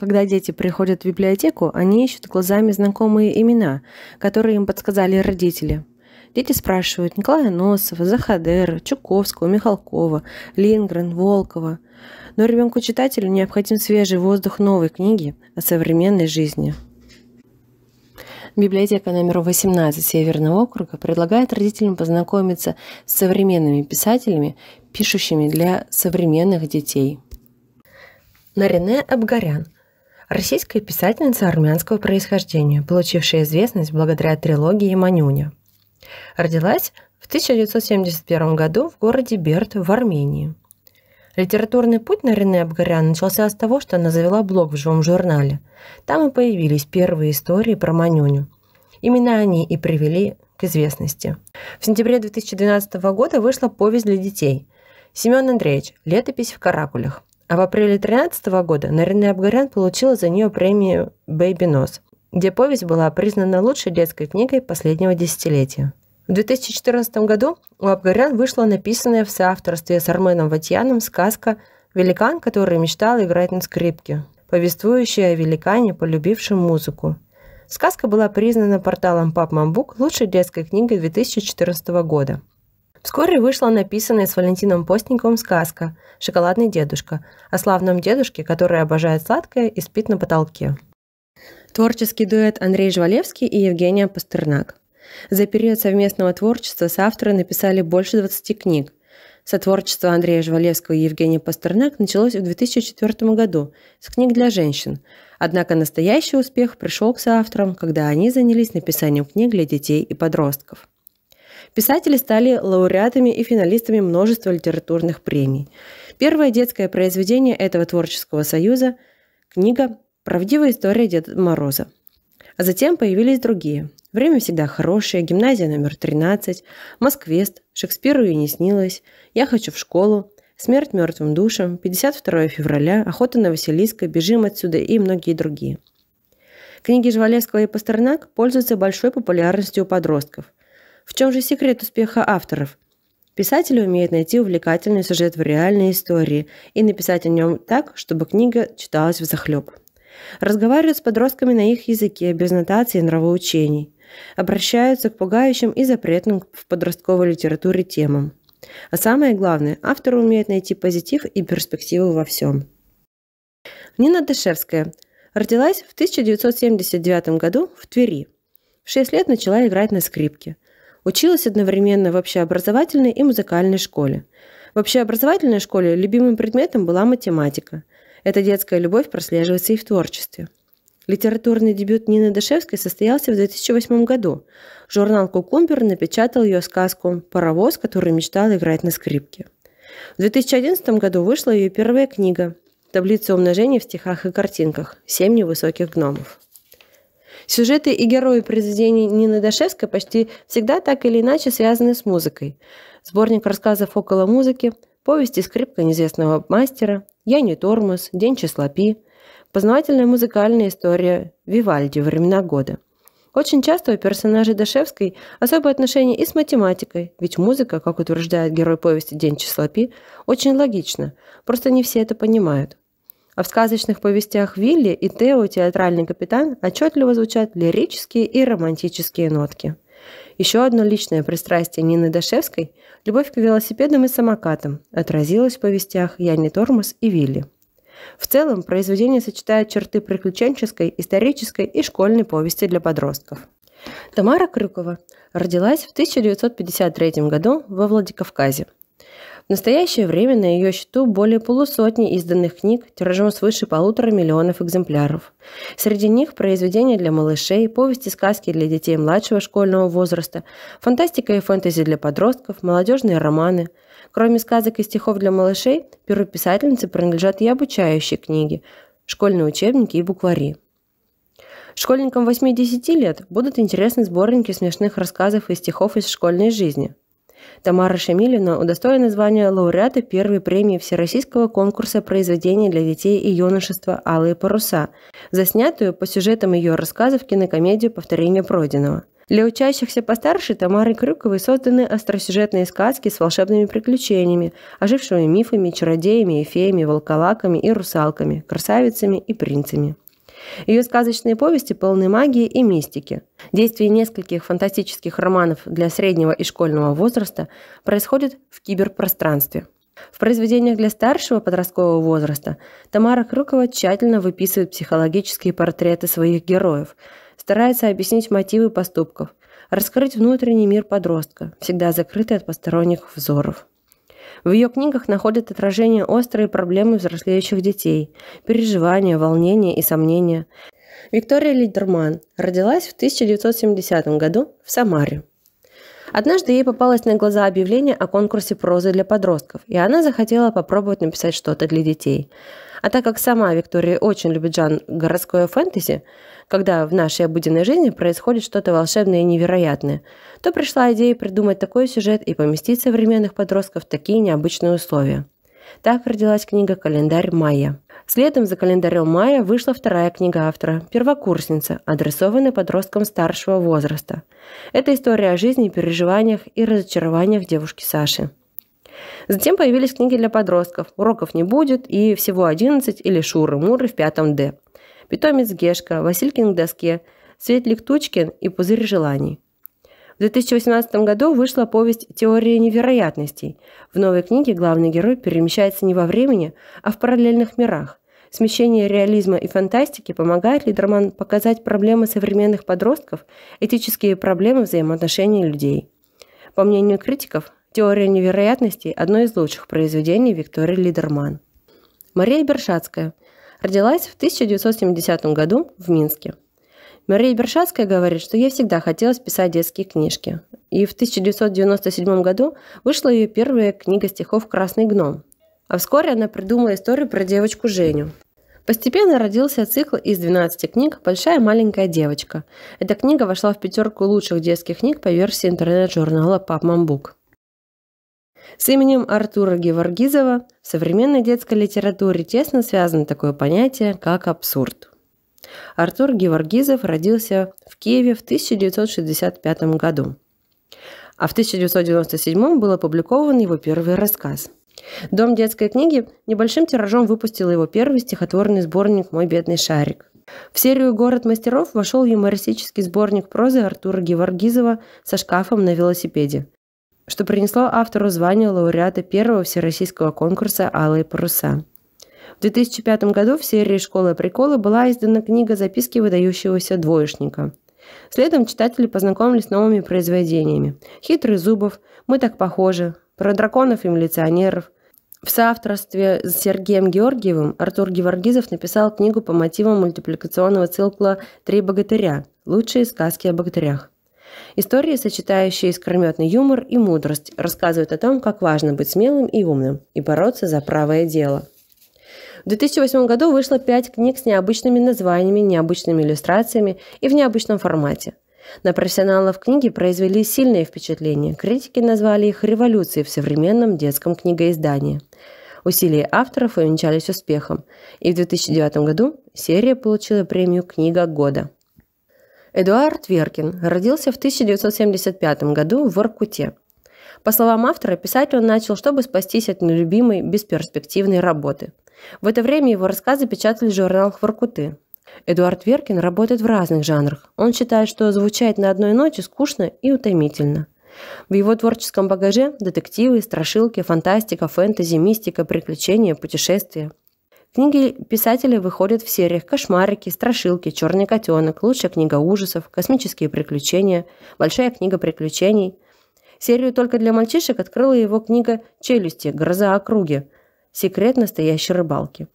Когда дети приходят в библиотеку, они ищут глазами знакомые имена, которые им подсказали родители. Дети спрашивают Николая Носова, Захадера, Чуковского, Михалкова, Лингрен, Волкова. Но ребенку-читателю необходим свежий воздух новой книги о современной жизни. Библиотека номер 18 Северного округа предлагает родителям познакомиться с современными писателями, пишущими для современных детей. Нарине Абгарян – Российская писательница армянского происхождения, получившая известность благодаря трилогии «Манюня». Родилась в 1971 году в городе Берт в Армении. Литературный путь на Рене Абгарян начался с того, что она завела блог в живом журнале. Там и появились первые истории про Манюню. Именно они и привели к известности. В сентябре 2012 года вышла повесть для детей. Семен Андреевич «Летопись в каракулях». А в апреле 2013 года Нарина Абгарян получила за нее премию «Бэйби Нос», где повесть была признана лучшей детской книгой последнего десятилетия. В 2014 году у Абгарян вышла написанная в соавторстве с Арменом Ватьяном сказка «Великан, который мечтал играть на скрипке», повествующая о великане, полюбившем музыку. Сказка была признана порталом Пап лучшей детской книгой 2014 года. Вскоре вышла написанная с Валентином Постниковым сказка «Шоколадный дедушка» о славном дедушке, который обожает сладкое и спит на потолке. Творческий дуэт Андрей Жвалевский и Евгения Пастернак. За период совместного творчества соавторы написали больше 20 книг. Сотворчество Андрея Жвалевского и Евгения Пастернак началось в 2004 году с книг для женщин. Однако настоящий успех пришел к соавторам, когда они занялись написанием книг для детей и подростков. Писатели стали лауреатами и финалистами множества литературных премий. Первое детское произведение этого творческого союза – книга «Правдивая история Деда Мороза». А затем появились другие. «Время всегда хорошее», «Гимназия номер 13», «Москвест», «Шекспиру и не снилось», «Я хочу в школу», «Смерть мертвым душам», «52 февраля», «Охота на Василиска», «Бежим отсюда» и многие другие. Книги Жвалевского и Пастернак пользуются большой популярностью у подростков. В чем же секрет успеха авторов? Писатели умеют найти увлекательный сюжет в реальной истории и написать о нем так, чтобы книга читалась в захлеб. Разговаривают с подростками на их языке, без нотации и нравоучений. Обращаются к пугающим и запретным в подростковой литературе темам. А самое главное, авторы умеют найти позитив и перспективу во всем. Нина Дышевская родилась в 1979 году в Твери. В 6 лет начала играть на скрипке. Училась одновременно в общеобразовательной и музыкальной школе. В общеобразовательной школе любимым предметом была математика. Эта детская любовь прослеживается и в творчестве. Литературный дебют Нины Дашевской состоялся в 2008 году. Журнал «Кукумбер» напечатал ее сказку «Паровоз, который мечтал играть на скрипке». В 2011 году вышла ее первая книга «Таблица умножения в стихах и картинках. Семь невысоких гномов». Сюжеты и герои произведений Нины Дашевской почти всегда так или иначе связаны с музыкой. Сборник рассказов около музыки, повести «Скрипка неизвестного мастера», «Я не тормоз», «День числа Пи», познавательная музыкальная история Вивальди «Времена года». Очень часто у персонажей Дашевской особое отношение и с математикой, ведь музыка, как утверждает герой повести «День числа Пи», очень логична, просто не все это понимают. А в сказочных повестях Вилли и Тео «Театральный капитан» отчетливо звучат лирические и романтические нотки. Еще одно личное пристрастие Нины Дашевской – любовь к велосипедам и самокатам – отразилось в повестях «Яни Тормоз» и «Вилли». В целом, произведение сочетает черты приключенческой, исторической и школьной повести для подростков. Тамара Крюкова родилась в 1953 году во Владикавказе – в настоящее время на ее счету более полусотни изданных книг тиражом свыше полутора миллионов экземпляров. Среди них произведения для малышей, повести-сказки для детей младшего школьного возраста, фантастика и фэнтези для подростков, молодежные романы. Кроме сказок и стихов для малышей, перу писательницы принадлежат и обучающие книги, школьные учебники и буквари. Школьникам 8-10 лет будут интересны сборники смешных рассказов и стихов из школьной жизни. Тамара Шамилина удостоена звания лауреата первой премии Всероссийского конкурса произведений для детей и юношества «Алые паруса», заснятую по сюжетам ее рассказов кинокомедию «Повторение пройденного». Для учащихся постарше Тамары Крюковой созданы остросюжетные сказки с волшебными приключениями, ожившими мифами, чародеями и феями, волколаками и русалками, красавицами и принцами. Ее сказочные повести полны магии и мистики. Действие нескольких фантастических романов для среднего и школьного возраста происходит в киберпространстве. В произведениях для старшего подросткового возраста Тамара Крукова тщательно выписывает психологические портреты своих героев, старается объяснить мотивы поступков, раскрыть внутренний мир подростка, всегда закрытый от посторонних взоров. В ее книгах находят отражение острые проблемы взрослеющих детей, переживания, волнения и сомнения. Виктория Лидерман родилась в 1970 году в Самаре. Однажды ей попалось на глаза объявление о конкурсе прозы для подростков, и она захотела попробовать написать что-то для детей. А так как сама Виктория очень любит жанр городское фэнтези, когда в нашей обыденной жизни происходит что-то волшебное и невероятное, то пришла идея придумать такой сюжет и поместить современных подростков в такие необычные условия. Так родилась книга «Календарь Майя». Следом за календарем Майя вышла вторая книга автора «Первокурсница», адресованная подросткам старшего возраста. Это история о жизни, переживаниях и разочарованиях девушки Саши. Затем появились книги для подростков «Уроков не будет» и «Всего 11» или «Шуры-муры» в пятом Д. «Питомец Гешка», «Василькин к доске», «Светлик Тучкин» и «Пузырь желаний». В 2018 году вышла повесть «Теория невероятностей». В новой книге главный герой перемещается не во времени, а в параллельных мирах. Смещение реализма и фантастики помогает Лидерман показать проблемы современных подростков, этические проблемы взаимоотношений людей. По мнению критиков, Теория невероятностей – одно из лучших произведений Виктории Лидерман. Мария Бершацкая родилась в 1970 году в Минске. Мария Бершацкая говорит, что ей всегда хотелось писать детские книжки. И в 1997 году вышла ее первая книга стихов «Красный гном». А вскоре она придумала историю про девочку Женю. Постепенно родился цикл из 12 книг «Большая маленькая девочка». Эта книга вошла в пятерку лучших детских книг по версии интернет-журнала «Папмамбук». С именем Артура Геворгизова в современной детской литературе тесно связано такое понятие, как абсурд. Артур Геворгизов родился в Киеве в 1965 году, а в 1997 был опубликован его первый рассказ. Дом детской книги небольшим тиражом выпустил его первый стихотворный сборник «Мой бедный шарик». В серию «Город мастеров» вошел юмористический сборник прозы Артура Геворгизова со шкафом на велосипеде, что принесло автору звание лауреата первого всероссийского конкурса «Алые паруса». В 2005 году в серии «Школа прикола» была издана книга «Записки выдающегося двоечника». Следом читатели познакомились с новыми произведениями «Хитрый Зубов», «Мы так похожи», «Про драконов и милиционеров», в соавторстве с Сергеем Георгиевым Артур Геворгизов написал книгу по мотивам мультипликационного цикла «Три богатыря. Лучшие сказки о богатырях». Истории, сочетающие искрометный юмор и мудрость, рассказывают о том, как важно быть смелым и умным и бороться за правое дело. В 2008 году вышло пять книг с необычными названиями, необычными иллюстрациями и в необычном формате. На профессионалов книги произвели сильное впечатление. Критики назвали их революцией в современном детском книгоиздании. Усилия авторов увенчались успехом, и в 2009 году серия получила премию «Книга года». Эдуард Веркин родился в 1975 году в Воркуте. По словам автора, писать он начал, чтобы спастись от нелюбимой, бесперспективной работы. В это время его рассказы печатали в журналах «Воркуты». Эдуард Веркин работает в разных жанрах. Он считает, что звучать на одной ноте скучно и утомительно. В его творческом багаже – детективы, страшилки, фантастика, фэнтези, мистика, приключения, путешествия – Книги писателей выходят в сериях «Кошмарики», «Страшилки», «Черный котенок», «Лучшая книга ужасов», «Космические приключения», «Большая книга приключений». Серию только для мальчишек открыла его книга «Челюсти. Гроза о Секрет настоящей рыбалки».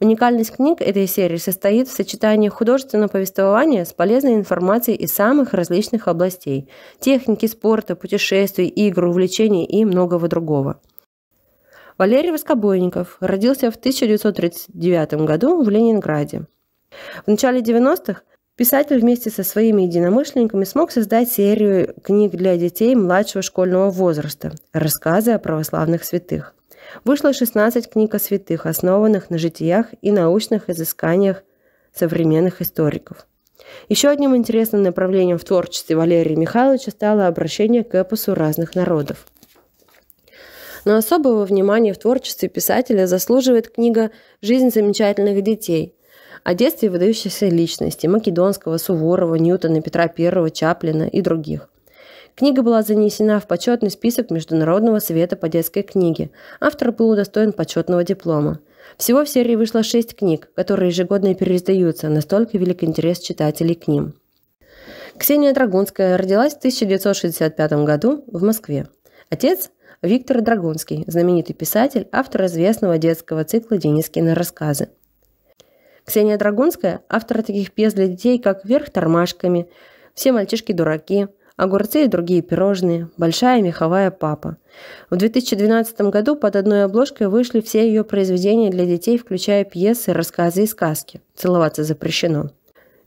Уникальность книг этой серии состоит в сочетании художественного повествования с полезной информацией из самых различных областей – техники, спорта, путешествий, игр, увлечений и многого другого – Валерий Воскобойников родился в 1939 году в Ленинграде. В начале 90-х писатель вместе со своими единомышленниками смог создать серию книг для детей младшего школьного возраста «Рассказы о православных святых». Вышло 16 книг о святых, основанных на житиях и научных изысканиях современных историков. Еще одним интересным направлением в творчестве Валерия Михайловича стало обращение к эпосу разных народов – но особого внимания в творчестве писателя заслуживает книга «Жизнь замечательных детей», о детстве выдающихся личностей Македонского, Суворова, Ньютона, Петра I, Чаплина и других. Книга была занесена в почетный список Международного совета по детской книге. Автор был удостоен почетного диплома. Всего в серии вышло шесть книг, которые ежегодно переиздаются, настолько велик интерес читателей к ним. Ксения Драгунская родилась в 1965 году в Москве. Отец Виктор Драгунский, знаменитый писатель, автор известного детского цикла «Денискины рассказы». Ксения Драгунская – автор таких пьес для детей, как «Вверх тормашками», «Все мальчишки дураки», огурцы и другие пирожные, большая меховая папа. В 2012 году под одной обложкой вышли все ее произведения для детей, включая пьесы, рассказы и сказки. Целоваться запрещено.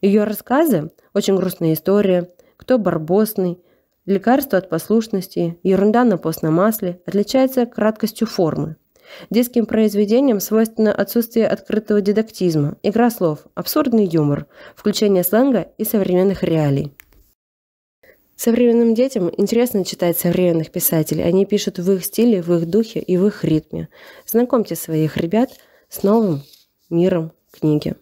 Ее рассказы «Очень грустная история», «Кто барбосный», Лекарство от послушности, ерунда на постном масле отличается краткостью формы. Детским произведениям свойственно отсутствие открытого дидактизма, игра слов, абсурдный юмор, включение сленга и современных реалий. Современным детям интересно читать современных писателей. Они пишут в их стиле, в их духе и в их ритме. Знакомьте своих ребят с новым миром книги.